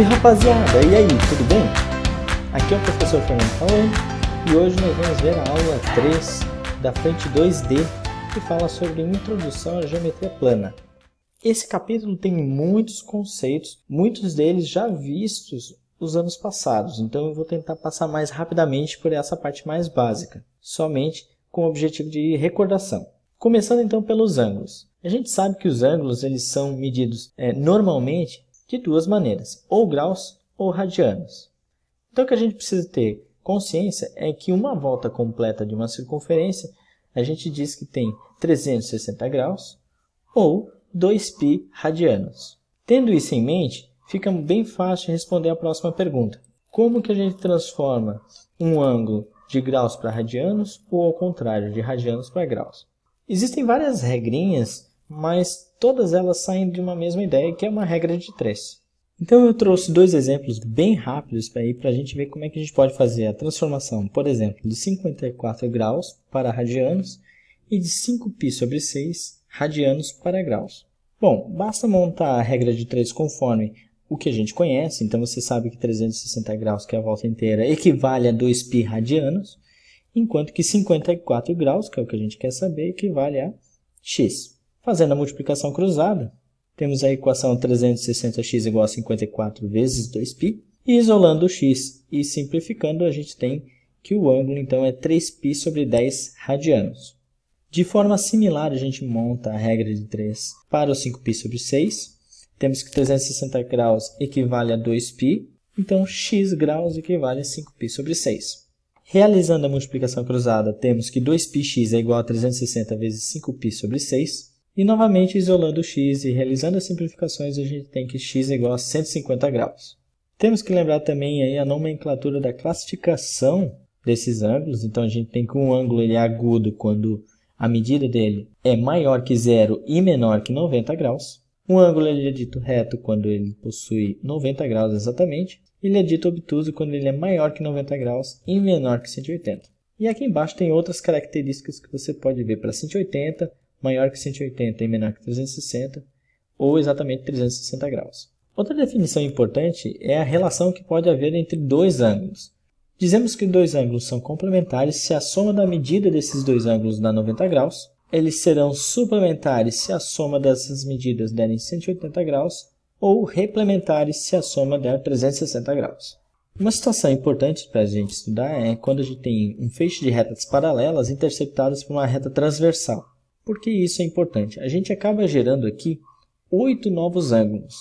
Salve rapaziada! E aí, tudo bem? Aqui é o professor Fernando Cauê e hoje nós vamos ver a aula 3 da frente 2D que fala sobre introdução à geometria plana. Esse capítulo tem muitos conceitos, muitos deles já vistos os anos passados, então eu vou tentar passar mais rapidamente por essa parte mais básica, somente com o objetivo de recordação. Começando então pelos ângulos. A gente sabe que os ângulos eles são medidos é, normalmente de duas maneiras, ou graus ou radianos. Então o que a gente precisa ter consciência é que uma volta completa de uma circunferência, a gente diz que tem 360 graus ou 2π radianos. Tendo isso em mente, fica bem fácil responder a próxima pergunta. Como que a gente transforma um ângulo de graus para radianos ou ao contrário, de radianos para graus? Existem várias regrinhas mas todas elas saem de uma mesma ideia, que é uma regra de três. Então eu trouxe dois exemplos bem rápidos para para a gente ver como é que a gente pode fazer a transformação, por exemplo, de 54 graus para radianos e de 5π sobre 6 radianos para graus. Bom, basta montar a regra de 3 conforme o que a gente conhece, então você sabe que 360 graus, que é a volta inteira, equivale a 2π radianos, enquanto que 54 graus, que é o que a gente quer saber, equivale a x. Fazendo a multiplicação cruzada, temos a equação 360x igual a 54 vezes 2π. E isolando o x e simplificando, a gente tem que o ângulo então é 3π sobre 10 radianos. De forma similar, a gente monta a regra de 3 para o 5π sobre 6. Temos que 360 graus equivale a 2π, então x graus equivale a 5π sobre 6. Realizando a multiplicação cruzada, temos que 2πx é igual a 360 vezes 5π sobre 6, e novamente isolando o x e realizando as simplificações, a gente tem que x é igual a 150 graus. Temos que lembrar também aí a nomenclatura da classificação desses ângulos. Então a gente tem que um ângulo ele é agudo quando a medida dele é maior que zero e menor que 90 graus. Um ângulo ele é dito reto quando ele possui 90 graus exatamente. Ele é dito obtuso quando ele é maior que 90 graus e menor que 180. E aqui embaixo tem outras características que você pode ver para 180, maior que 180 e menor que 360, ou exatamente 360 graus. Outra definição importante é a relação que pode haver entre dois ângulos. Dizemos que dois ângulos são complementares se a soma da medida desses dois ângulos dá 90 graus, eles serão suplementares se a soma dessas medidas derem 180 graus, ou replementares se a soma der 360 graus. Uma situação importante para a gente estudar é quando a gente tem um feixe de retas paralelas interceptadas por uma reta transversal. Por que isso é importante? A gente acaba gerando aqui oito novos ângulos.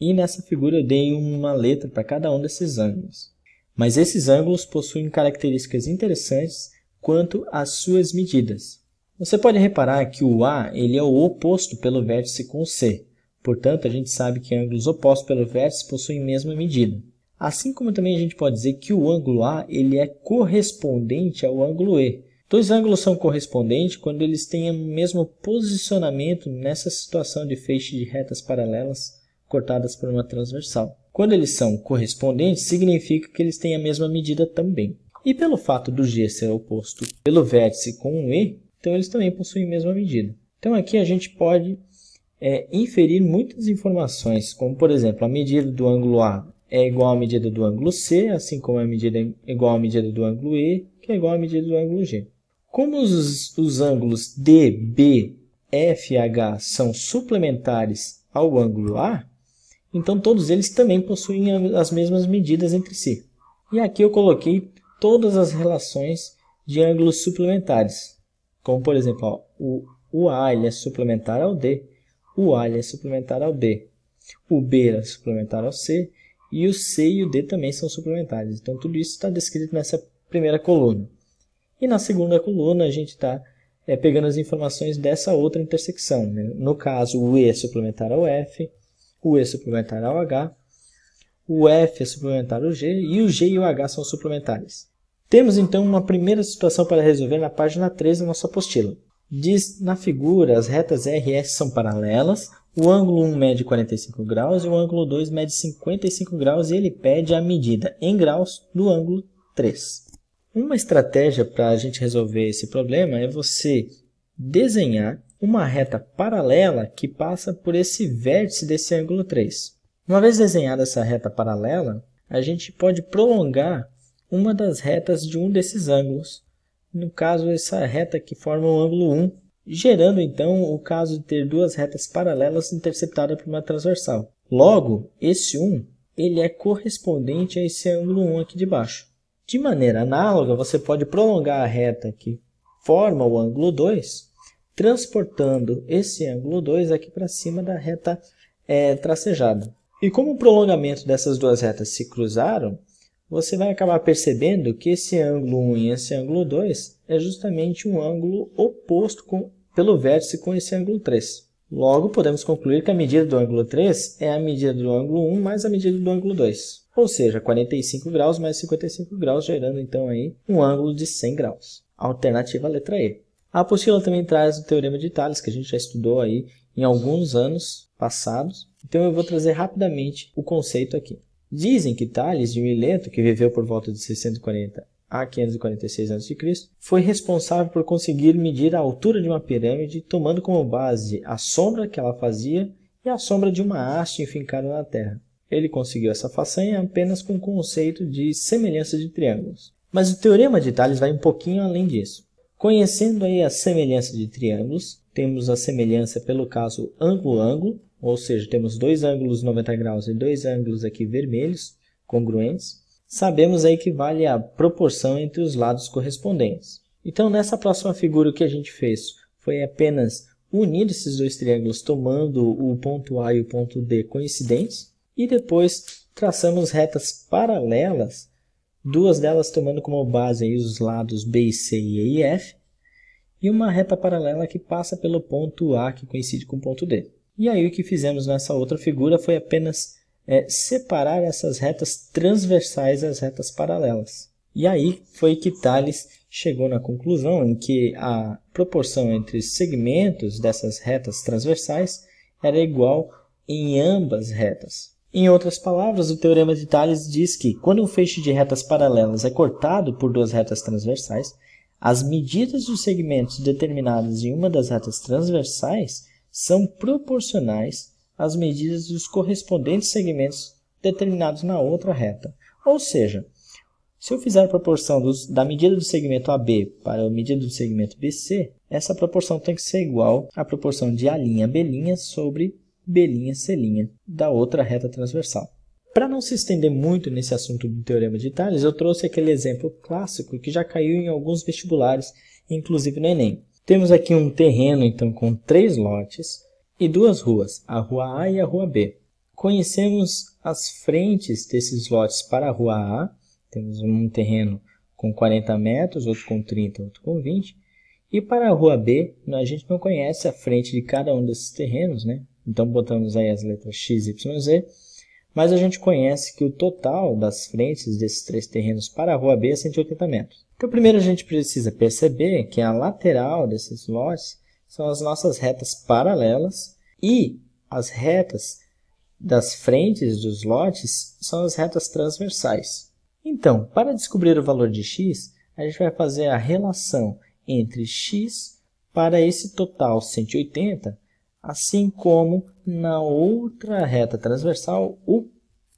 E nessa figura eu dei uma letra para cada um desses ângulos. Mas esses ângulos possuem características interessantes quanto às suas medidas. Você pode reparar que o A ele é o oposto pelo vértice com o C. Portanto, a gente sabe que ângulos opostos pelo vértice possuem a mesma medida. Assim como também a gente pode dizer que o ângulo A ele é correspondente ao ângulo E. Dois ângulos são correspondentes quando eles têm o mesmo posicionamento nessa situação de feixe de retas paralelas cortadas por uma transversal. Quando eles são correspondentes, significa que eles têm a mesma medida também. E pelo fato do G ser oposto pelo vértice com um E, então eles também possuem a mesma medida. Então aqui a gente pode é, inferir muitas informações, como por exemplo, a medida do ângulo A é igual à medida do ângulo C, assim como a medida é igual à medida do ângulo E, que é igual à medida do ângulo G. Como os, os ângulos D, B, F e H são suplementares ao ângulo A, então todos eles também possuem as mesmas medidas entre si. E aqui eu coloquei todas as relações de ângulos suplementares. Como por exemplo, ó, o, o A ele é suplementar ao D, o A ele é suplementar ao B, o B é suplementar ao C, e o C e o D também são suplementares. Então tudo isso está descrito nessa primeira coluna. E na segunda coluna a gente está é, pegando as informações dessa outra intersecção. Né? No caso, o E é suplementar ao F, o E é suplementar ao H, o F é suplementar ao G e o G e o H são suplementares. Temos então uma primeira situação para resolver na página 3 da nossa apostila. Diz na figura, as retas rs são paralelas, o ângulo 1 mede 45 graus e o ângulo 2 mede 55 graus e ele pede a medida em graus do ângulo 3. Uma estratégia para a gente resolver esse problema é você desenhar uma reta paralela que passa por esse vértice desse ângulo 3. Uma vez desenhada essa reta paralela, a gente pode prolongar uma das retas de um desses ângulos, no caso essa reta que forma o ângulo 1, gerando então o caso de ter duas retas paralelas interceptadas por uma transversal. Logo, esse 1 ele é correspondente a esse ângulo 1 aqui de baixo. De maneira análoga, você pode prolongar a reta que forma o ângulo 2, transportando esse ângulo 2 aqui para cima da reta é, tracejada. E como o prolongamento dessas duas retas se cruzaram, você vai acabar percebendo que esse ângulo 1 e esse ângulo 2 é justamente um ângulo oposto com, pelo vértice com esse ângulo 3. Logo, podemos concluir que a medida do ângulo 3 é a medida do ângulo 1 mais a medida do ângulo 2 ou seja, 45 graus mais 55 graus, gerando então aí um ângulo de 100 graus. Alternativa letra E. A apostila também traz o teorema de Thales, que a gente já estudou aí em alguns anos passados. Então eu vou trazer rapidamente o conceito aqui. Dizem que Thales de Mileto, que viveu por volta de 640 a 546 a.C., foi responsável por conseguir medir a altura de uma pirâmide, tomando como base a sombra que ela fazia e a sombra de uma haste fincada na terra. Ele conseguiu essa façanha apenas com o conceito de semelhança de triângulos. Mas o teorema de Thales vai um pouquinho além disso. Conhecendo aí a semelhança de triângulos, temos a semelhança pelo caso ângulo-ângulo, ou seja, temos dois ângulos 90 graus e dois ângulos aqui vermelhos, congruentes. Sabemos aí que vale a proporção entre os lados correspondentes. Então, nessa próxima figura, o que a gente fez foi apenas unir esses dois triângulos tomando o ponto A e o ponto D coincidentes, e depois traçamos retas paralelas, duas delas tomando como base aí os lados B, C e E, F, e uma reta paralela que passa pelo ponto A, que coincide com o ponto D. E aí o que fizemos nessa outra figura foi apenas é, separar essas retas transversais às retas paralelas. E aí foi que Thales chegou na conclusão em que a proporção entre segmentos dessas retas transversais era igual em ambas retas. Em outras palavras, o teorema de Thales diz que, quando um feixe de retas paralelas é cortado por duas retas transversais, as medidas dos segmentos determinados em uma das retas transversais são proporcionais às medidas dos correspondentes segmentos determinados na outra reta. Ou seja, se eu fizer a proporção dos, da medida do segmento AB para a medida do segmento BC, essa proporção tem que ser igual à proporção de A' B' sobre B'C' da outra reta transversal. Para não se estender muito nesse assunto do Teorema de Tales, eu trouxe aquele exemplo clássico que já caiu em alguns vestibulares, inclusive no Enem. Temos aqui um terreno, então, com três lotes e duas ruas, a Rua A e a Rua B. Conhecemos as frentes desses lotes para a Rua A, temos um terreno com 40 metros, outro com 30, outro com 20, e para a Rua B, a gente não conhece a frente de cada um desses terrenos, né? Então botamos aí as letras x, y, z. Mas a gente conhece que o total das frentes desses três terrenos para a rua B é 180 metros. Então primeiro a gente precisa perceber que a lateral desses lotes são as nossas retas paralelas e as retas das frentes dos lotes são as retas transversais. Então, para descobrir o valor de x, a gente vai fazer a relação entre x para esse total 180 assim como na outra reta transversal, o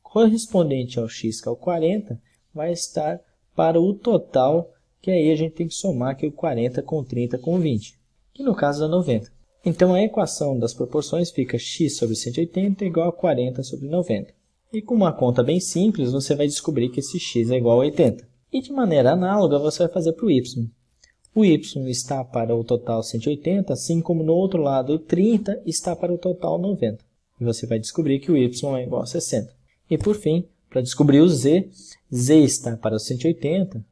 correspondente ao x, que é o 40, vai estar para o total, que aí a gente tem que somar aqui o 40 com 30 com 20, que no caso é 90. Então a equação das proporções fica x sobre 180 igual a 40 sobre 90. E com uma conta bem simples, você vai descobrir que esse x é igual a 80. E de maneira análoga, você vai fazer para o y. O y está para o total 180, assim como no outro lado o 30 está para o total 90. E você vai descobrir que o y é igual a 60. E por fim, para descobrir o z, z está para o 180,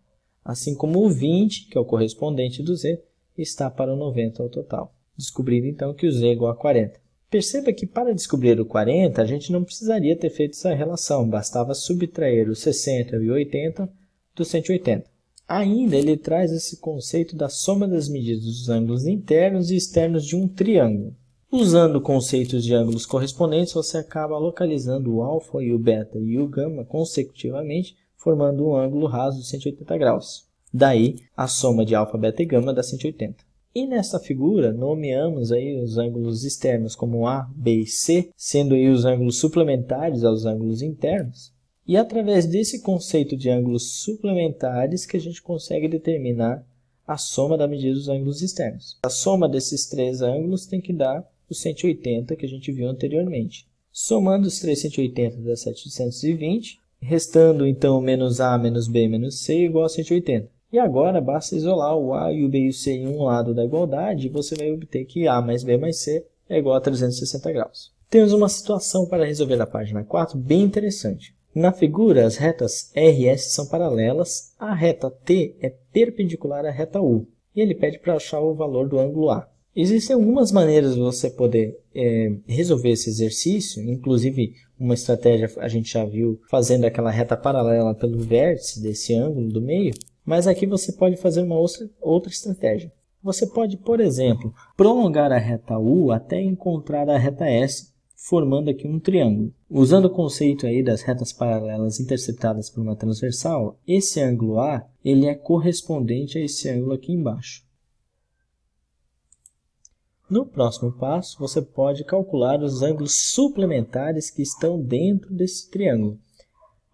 assim como o 20, que é o correspondente do z, está para o 90 ao total. Descobrindo então que o z é igual a 40. Perceba que para descobrir o 40, a gente não precisaria ter feito essa relação, bastava subtrair o 60 e o 80 do 180. Ainda ele traz esse conceito da soma das medidas dos ângulos internos e externos de um triângulo. Usando conceitos de ângulos correspondentes, você acaba localizando o alfa e o beta e o gama consecutivamente, formando um ângulo raso de 180 graus. Daí a soma de alfa, beta e gama dá 180. E nesta figura, nomeamos aí os ângulos externos como A, B e C, sendo aí os ângulos suplementares aos ângulos internos. E através desse conceito de ângulos suplementares que a gente consegue determinar a soma da medida dos ângulos externos. A soma desses três ângulos tem que dar os 180 que a gente viu anteriormente. Somando os 380 dá 720, restando então menos A menos B menos C é igual a 180. E agora basta isolar o A e o B e o C em um lado da igualdade e você vai obter que A mais B mais C é igual a 360 graus. Temos uma situação para resolver na página 4 bem interessante. Na figura, as retas RS são paralelas, a reta T é perpendicular à reta U, e ele pede para achar o valor do ângulo A. Existem algumas maneiras de você poder é, resolver esse exercício, inclusive uma estratégia a gente já viu fazendo aquela reta paralela pelo vértice desse ângulo do meio, mas aqui você pode fazer uma outra, outra estratégia. Você pode, por exemplo, prolongar a reta U até encontrar a reta S, formando aqui um triângulo. Usando o conceito aí das retas paralelas interceptadas por uma transversal, esse ângulo A ele é correspondente a esse ângulo aqui embaixo. No próximo passo, você pode calcular os ângulos suplementares que estão dentro desse triângulo.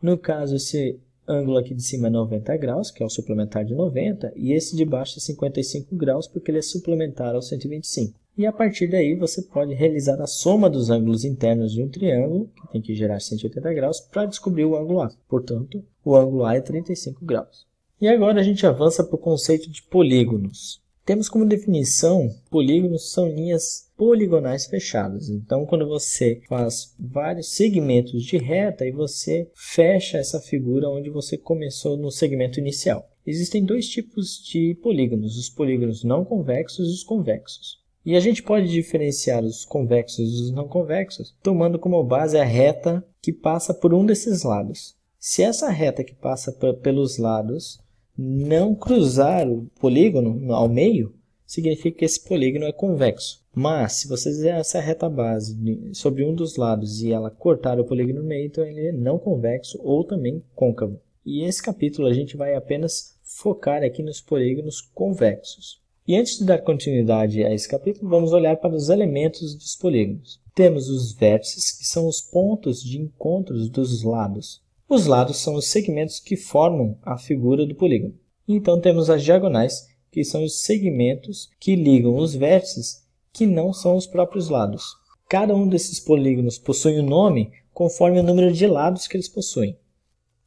No caso, esse ângulo aqui de cima é 90 graus, que é o suplementar de 90, e esse de baixo é 55 graus, porque ele é suplementar ao 125 e a partir daí você pode realizar a soma dos ângulos internos de um triângulo, que tem que gerar 180 graus, para descobrir o ângulo A. Portanto, o ângulo A é 35 graus. E agora a gente avança para o conceito de polígonos. Temos como definição, polígonos são linhas poligonais fechadas. Então, quando você faz vários segmentos de reta e você fecha essa figura onde você começou no segmento inicial. Existem dois tipos de polígonos, os polígonos não convexos e os convexos. E a gente pode diferenciar os convexos dos não convexos tomando como base a reta que passa por um desses lados. Se essa reta que passa pelos lados não cruzar o polígono ao meio, significa que esse polígono é convexo. Mas, se você fizer essa reta base sobre um dos lados e ela cortar o polígono no meio, então ele é não convexo ou também côncavo. E esse capítulo a gente vai apenas focar aqui nos polígonos convexos. E antes de dar continuidade a esse capítulo, vamos olhar para os elementos dos polígonos. Temos os vértices, que são os pontos de encontro dos lados. Os lados são os segmentos que formam a figura do polígono. Então temos as diagonais, que são os segmentos que ligam os vértices, que não são os próprios lados. Cada um desses polígonos possui um nome conforme o número de lados que eles possuem.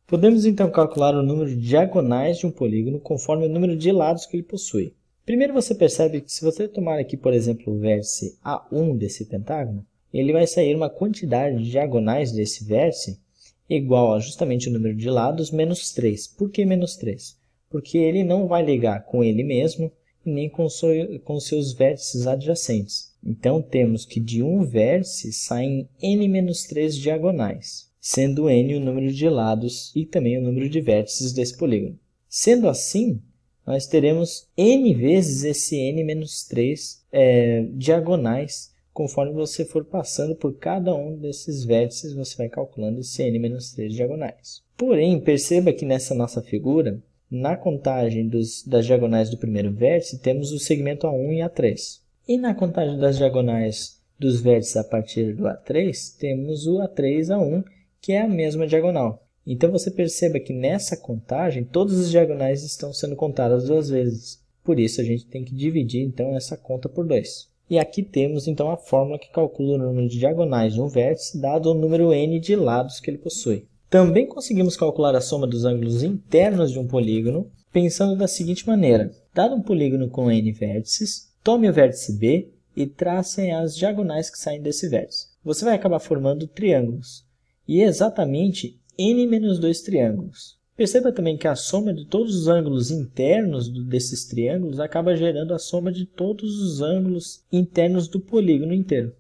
Podemos então calcular o número de diagonais de um polígono conforme o número de lados que ele possui. Primeiro você percebe que se você tomar aqui, por exemplo, o vértice A1 desse pentágono, ele vai sair uma quantidade de diagonais desse vértice igual a justamente o número de lados menos 3. Por que menos 3? Porque ele não vai ligar com ele mesmo e nem com, so, com seus vértices adjacentes. Então temos que de um vértice saem n-3 menos diagonais, sendo n o número de lados e também o número de vértices desse polígono. Sendo assim, nós teremos n vezes esse n 3 é, diagonais. Conforme você for passando por cada um desses vértices, você vai calculando esse n 3 diagonais. Porém, perceba que nessa nossa figura, na contagem dos, das diagonais do primeiro vértice, temos o segmento A1 e A3. E na contagem das diagonais dos vértices a partir do A3, temos o A3, e A1, que é a mesma diagonal. Então você perceba que nessa contagem todas as diagonais estão sendo contadas duas vezes. Por isso a gente tem que dividir então essa conta por 2. E aqui temos então a fórmula que calcula o número de diagonais de um vértice dado o número n de lados que ele possui. Também conseguimos calcular a soma dos ângulos internos de um polígono pensando da seguinte maneira. Dado um polígono com n vértices, tome o vértice B e tracem as diagonais que saem desse vértice. Você vai acabar formando triângulos. E é exatamente n menos 2 triângulos. Perceba também que a soma de todos os ângulos internos desses triângulos acaba gerando a soma de todos os ângulos internos do polígono inteiro.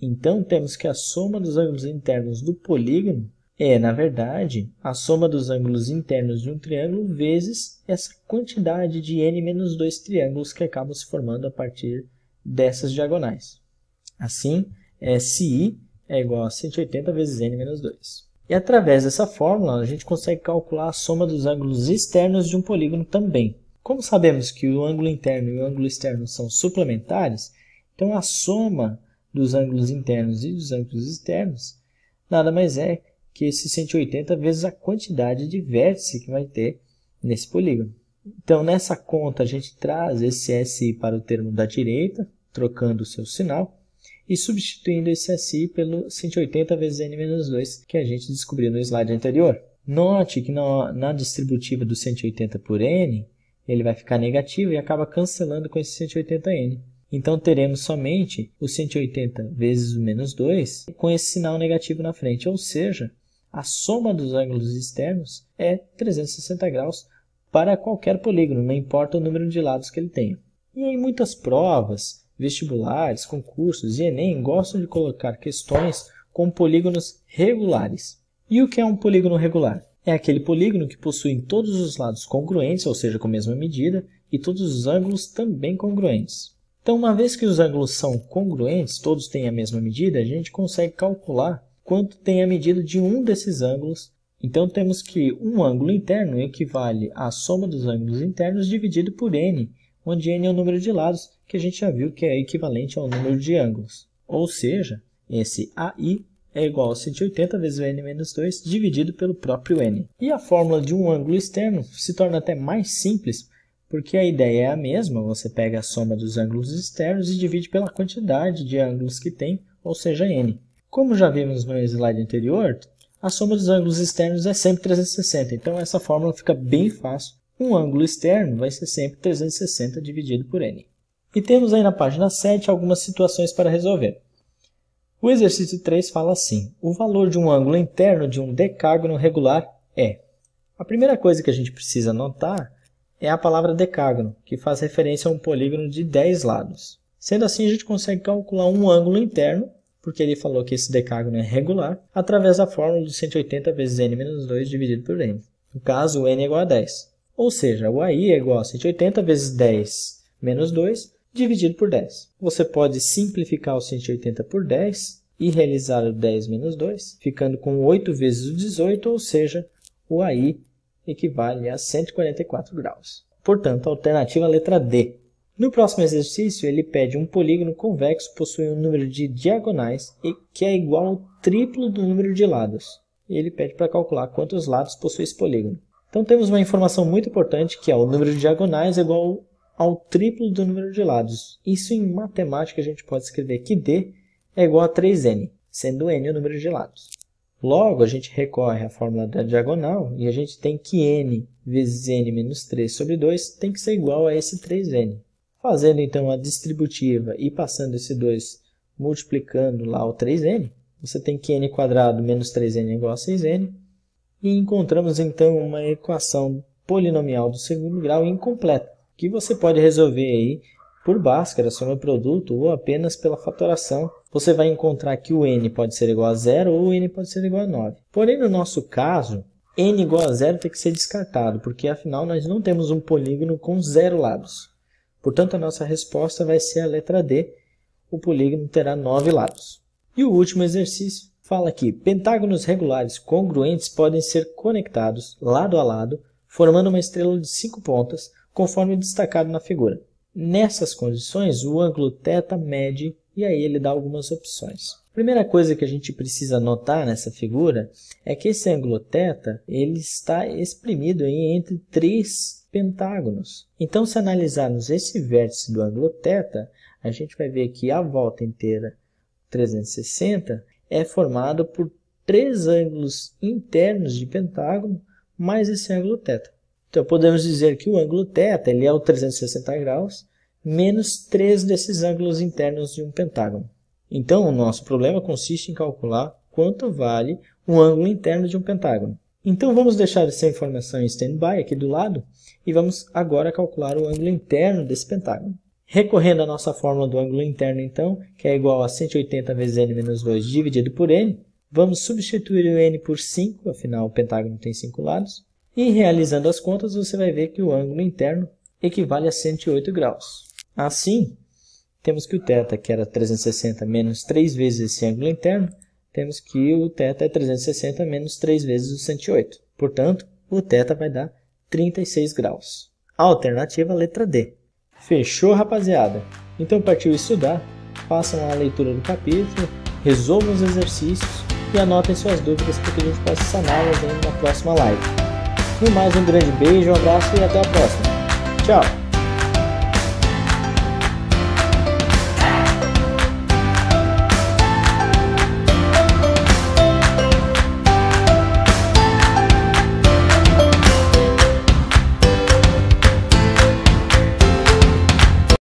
Então, temos que a soma dos ângulos internos do polígono é, na verdade, a soma dos ângulos internos de um triângulo vezes essa quantidade de n menos 2 triângulos que acabam se formando a partir dessas diagonais. Assim, é, é igual a 180 vezes n menos 2. E através dessa fórmula, a gente consegue calcular a soma dos ângulos externos de um polígono também. Como sabemos que o ângulo interno e o ângulo externo são suplementares, então a soma dos ângulos internos e dos ângulos externos nada mais é que esse 180 vezes a quantidade de vértice que vai ter nesse polígono. Então, nessa conta, a gente traz esse SI para o termo da direita, trocando o seu sinal, e substituindo esse SI pelo 180 vezes n-2 que a gente descobriu no slide anterior. Note que na, na distributiva do 180 por n, ele vai ficar negativo e acaba cancelando com esse 180n. Então, teremos somente o 180 vezes o menos 2 com esse sinal negativo na frente, ou seja, a soma dos ângulos externos é 360 graus para qualquer polígono, não importa o número de lados que ele tenha. E em muitas provas, vestibulares, concursos e Enem gostam de colocar questões com polígonos regulares. E o que é um polígono regular? É aquele polígono que possui todos os lados congruentes, ou seja, com a mesma medida, e todos os ângulos também congruentes. Então, uma vez que os ângulos são congruentes, todos têm a mesma medida, a gente consegue calcular quanto tem a medida de um desses ângulos. Então, temos que um ângulo interno equivale à soma dos ângulos internos dividido por n, onde n é o número de lados, que a gente já viu que é equivalente ao número de ângulos. Ou seja, esse AI é igual a 180 vezes o n menos 2 dividido pelo próprio n. E a fórmula de um ângulo externo se torna até mais simples, porque a ideia é a mesma, você pega a soma dos ângulos externos e divide pela quantidade de ângulos que tem, ou seja, n. Como já vimos no slide anterior, a soma dos ângulos externos é sempre 360, então essa fórmula fica bem fácil um ângulo externo vai ser sempre 360 dividido por n. E temos aí na página 7 algumas situações para resolver. O exercício 3 fala assim, o valor de um ângulo interno de um decágono regular é... A primeira coisa que a gente precisa notar é a palavra decágono, que faz referência a um polígono de 10 lados. Sendo assim, a gente consegue calcular um ângulo interno, porque ele falou que esse decágono é regular, através da fórmula de 180 vezes n menos 2 dividido por n. No caso, o n é igual a 10. Ou seja, o AI é igual a 180 vezes 10 menos 2 dividido por 10. Você pode simplificar o 180 por 10 e realizar o 10 menos 2, ficando com 8 vezes o 18, ou seja, o AI equivale a 144 graus. Portanto, a alternativa é a letra D. No próximo exercício, ele pede um polígono convexo possui um número de diagonais e que é igual ao triplo do número de lados. E ele pede para calcular quantos lados possui esse polígono. Então temos uma informação muito importante que é o número de diagonais é igual ao triplo do número de lados. Isso em matemática a gente pode escrever que D é igual a 3N, sendo N o número de lados. Logo, a gente recorre à fórmula da diagonal e a gente tem que N vezes N menos 3 sobre 2 tem que ser igual a esse 3N. Fazendo então a distributiva e passando esse 2 multiplicando lá o 3N, você tem que N quadrado menos 3N é igual a 6N, e encontramos então uma equação polinomial do segundo grau incompleta, que você pode resolver aí por Bhaskara, soma produto ou apenas pela fatoração. Você vai encontrar que o n pode ser igual a zero ou o n pode ser igual a 9. Porém, no nosso caso, n igual a zero tem que ser descartado, porque afinal nós não temos um polígono com zero lados. Portanto, a nossa resposta vai ser a letra D. O polígono terá nove lados. E o último exercício, fala que pentágonos regulares congruentes podem ser conectados lado a lado, formando uma estrela de cinco pontas, conforme destacado na figura. Nessas condições, o ângulo θ mede e aí ele dá algumas opções. A primeira coisa que a gente precisa notar nessa figura é que esse ângulo θ ele está exprimido aí entre três pentágonos. Então, se analisarmos esse vértice do ângulo θ, a gente vai ver que a volta inteira 360 é formada por três ângulos internos de pentágono mais esse ângulo θ. Então podemos dizer que o ângulo θ ele é o 360 graus menos três desses ângulos internos de um pentágono. Então o nosso problema consiste em calcular quanto vale o ângulo interno de um pentágono. Então vamos deixar essa informação em standby aqui do lado e vamos agora calcular o ângulo interno desse pentágono. Recorrendo à nossa fórmula do ângulo interno, então, que é igual a 180 vezes n menos 2 dividido por n, vamos substituir o n por 5, afinal o pentágono tem 5 lados, e realizando as contas você vai ver que o ângulo interno equivale a 108 graus. Assim, temos que o θ, que era 360 menos 3 vezes esse ângulo interno, temos que o θ é 360 menos 3 vezes o 108. Portanto, o θ vai dar 36 graus. alternativa, letra D. Fechou, rapaziada? Então partiu estudar, façam a leitura do capítulo, resolvam os exercícios e anotem suas dúvidas para que a gente possa saná-las ainda na próxima live. E mais, um grande beijo, um abraço e até a próxima. Tchau!